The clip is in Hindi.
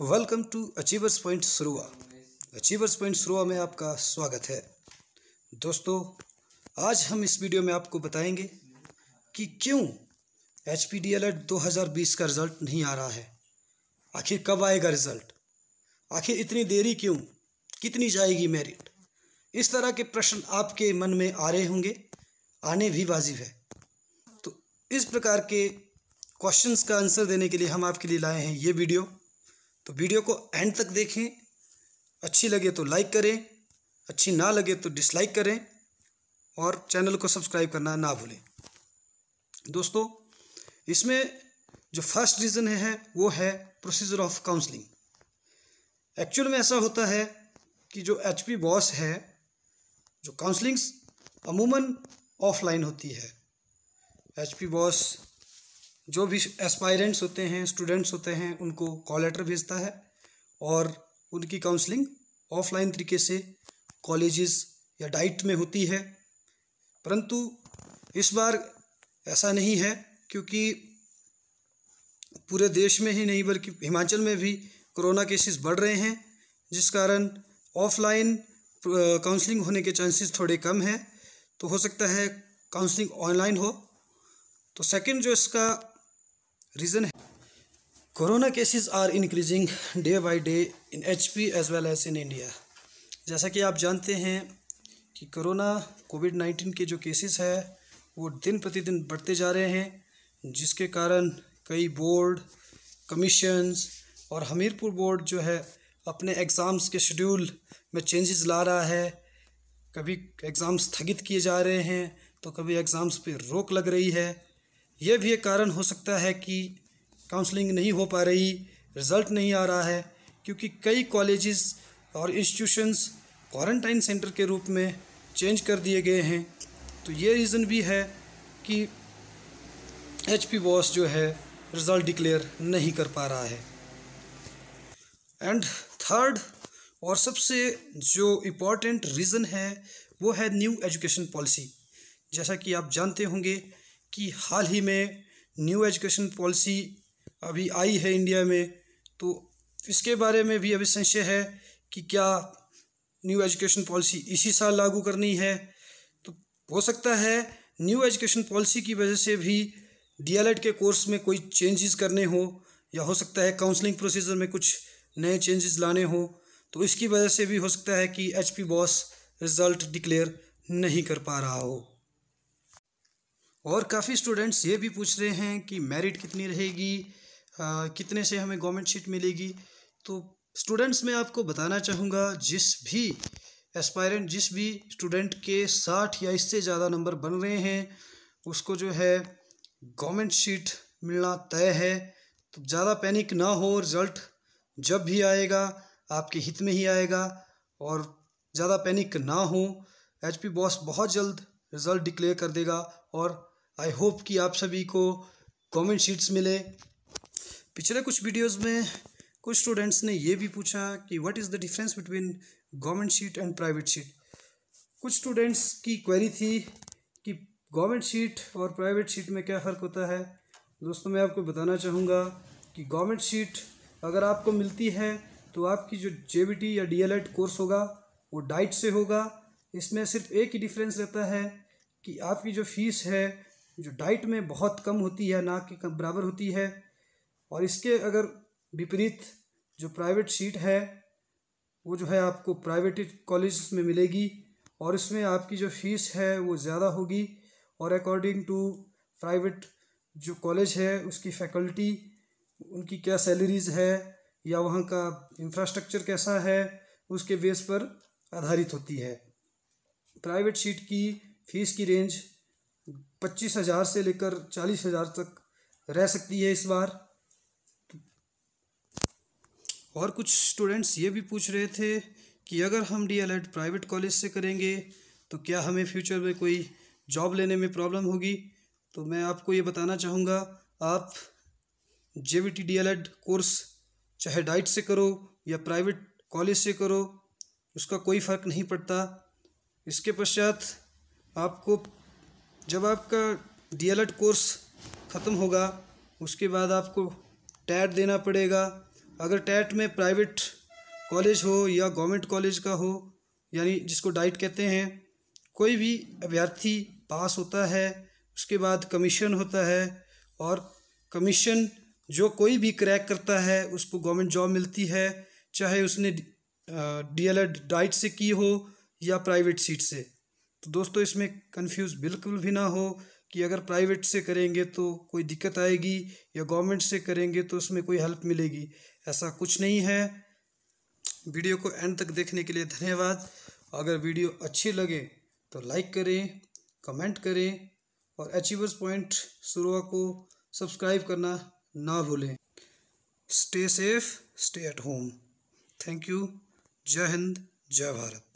वेलकम टू अचीवर्स पॉइंट शुरुआ अचीवर्स पॉइंट शुरुआ में आपका स्वागत है दोस्तों आज हम इस वीडियो में आपको बताएंगे कि क्यों एच पी डी अलर्ट दो का रिज़ल्ट नहीं आ रहा है आखिर कब आएगा रिज़ल्ट आखिर इतनी देरी क्यों कितनी जाएगी मेरिट इस तरह के प्रश्न आपके मन में आ रहे होंगे आने भी वाजिब है तो इस प्रकार के क्वेश्चंस का आंसर देने के लिए हम आपके लिए लाए हैं ये वीडियो तो वीडियो को एंड तक देखें अच्छी लगे तो लाइक करें अच्छी ना लगे तो डिसलाइक करें और चैनल को सब्सक्राइब करना ना भूलें दोस्तों इसमें जो फर्स्ट रीज़न है वो है प्रोसीजर ऑफ काउंसलिंग एक्चुअल में ऐसा होता है कि जो एच बॉस है जो काउंसलिंग्स अमूमन ऑफलाइन होती है एच बॉस जो भी एस्पायरेंट्स होते हैं स्टूडेंट्स होते हैं उनको कॉल लेटर भेजता है और उनकी काउंसलिंग ऑफलाइन तरीके से कॉलेजेस या डाइट में होती है परंतु इस बार ऐसा नहीं है क्योंकि पूरे देश में ही नहीं बल्कि हिमाचल में भी कोरोना केसेस बढ़ रहे हैं जिस कारण ऑफलाइन काउंसलिंग होने के चांसेस थोड़े कम हैं तो हो सकता है काउंसलिंग ऑनलाइन हो तो सेकंड जो इसका reason reason corona are increasing day by day in H P as well as in India जैसा कि आप जानते हैं कि कोरोना कोविड नाइन्टीन के जो केसेस है वो दिन प्रतिदिन बढ़ते जा रहे हैं जिसके कारण कई बोर्ड कमीशंस और हमीरपुर बोर्ड जो है अपने एग्ज़ाम्स के शेड्यूल में चेंजेस ला रहा है कभी एग्ज़ाम स्थगित किए जा रहे हैं तो कभी एग्ज़ाम्स पे रोक लग रही है यह भी एक कारण हो सकता है कि काउंसलिंग नहीं हो पा रही रिज़ल्ट नहीं आ रहा है क्योंकि कई कॉलेजेस और इंस्टीट्यूशंस क्वारंटाइन सेंटर के रूप में चेंज कर दिए गए हैं तो ये रीज़न भी है कि एच पी बॉस जो है रिज़ल्ट डिक्लेयर नहीं कर पा रहा है एंड थर्ड और सबसे जो इम्पॉर्टेंट रीज़न है वो है न्यू एजुकेशन पॉलिसी जैसा कि आप जानते होंगे कि हाल ही में न्यू एजुकेशन पॉलिसी अभी आई है इंडिया में तो इसके बारे में भी अभी संशय है कि क्या न्यू एजुकेशन पॉलिसी इसी साल लागू करनी है तो हो सकता है न्यू एजुकेशन पॉलिसी की वजह से भी डीएलएड के कोर्स में कोई चेंजेस करने हो या हो सकता है काउंसलिंग प्रोसीजर में कुछ नए चेंजेस लाने हो तो इसकी वजह से भी हो सकता है कि एच बॉस रिज़ल्ट डिक्लेयर नहीं कर पा रहा हो और काफ़ी स्टूडेंट्स ये भी पूछ रहे हैं कि मेरिट कितनी रहेगी आ, कितने से हमें गवर्नमेंट सीट मिलेगी तो स्टूडेंट्स मैं आपको बताना चाहूँगा जिस भी एस्पायरेंट जिस भी स्टूडेंट के साठ या इससे ज़्यादा नंबर बन रहे हैं उसको जो है गवर्नमेंट सीट मिलना तय है तो ज़्यादा पैनिक ना हो रिज़ल्ट जब भी आएगा आपके हित में ही आएगा और ज़्यादा पैनिक ना हो एचपी बॉस बहुत जल्द रिज़ल्ट डिक्लेयर कर देगा और आई होप कि आप सभी को कमेंट शीट्स मिले पिछले कुछ वीडियोस में कुछ स्टूडेंट्स ने ये भी पूछा कि what is the difference between government seat and private seat कुछ स्टूडेंट्स की क्वेरी थी कि गवर्नमेंट शीट और प्राइवेट शीट में क्या फ़र्क होता है दोस्तों मैं आपको बताना चाहूँगा कि गवर्नमेंट शीट अगर आपको मिलती है तो आपकी जो जे या डी कोर्स होगा वो डाइट से होगा इसमें सिर्फ एक ही डिफरेंस रहता है कि आपकी जो फीस है जो डाइट में बहुत कम होती है ना कम बराबर होती है और इसके अगर विपरीत जो प्राइवेट सीट है वो जो है आपको प्राइवेट कॉलेज में मिलेगी और इसमें आपकी जो फीस है वो ज़्यादा होगी और अकॉर्डिंग टू प्राइवेट जो कॉलेज है उसकी फैकल्टी उनकी क्या सैलरीज है या वहाँ का इंफ्रास्ट्रक्चर कैसा है उसके बेस पर आधारित होती है प्राइवेट सीट की फ़ीस की रेंज पच्चीस हज़ार से लेकर चालीस हज़ार तक रह सकती है इस बार और कुछ स्टूडेंट्स ये भी पूछ रहे थे कि अगर हम डी प्राइवेट कॉलेज से करेंगे तो क्या हमें फ्यूचर में कोई जॉब लेने में प्रॉब्लम होगी तो मैं आपको ये बताना चाहूँगा आप जे वी टी कोर्स चाहे डाइट से करो या प्राइवेट कॉलेज से करो उसका कोई फ़र्क नहीं पड़ता इसके पश्चात आपको जब आपका डी कोर्स ख़त्म होगा उसके बाद आपको टैट देना पड़ेगा अगर टैट में प्राइवेट कॉलेज हो या गवर्नमेंट कॉलेज का हो यानी जिसको डाइट कहते हैं कोई भी अभ्यर्थी पास होता है उसके बाद कमीशन होता है और कमीशन जो कोई भी क्रैक करता है उसको गवर्नमेंट जॉब मिलती है चाहे उसने डी एल एड डाइट से की हो या प्राइवेट सीट से तो दोस्तों इसमें कन्फ्यूज़ बिल्कुल भी ना हो कि अगर प्राइवेट से करेंगे तो कोई दिक्कत आएगी या गवर्नमेंट से करेंगे तो उसमें कोई हेल्प मिलेगी ऐसा कुछ नहीं है वीडियो को एंड तक देखने के लिए धन्यवाद अगर वीडियो अच्छी लगे तो लाइक करें कमेंट करें और अचीवर्स पॉइंट शुरुआ को सब्सक्राइब करना ना भूलें stay safe stay at home thank you जय हिंद जय भारत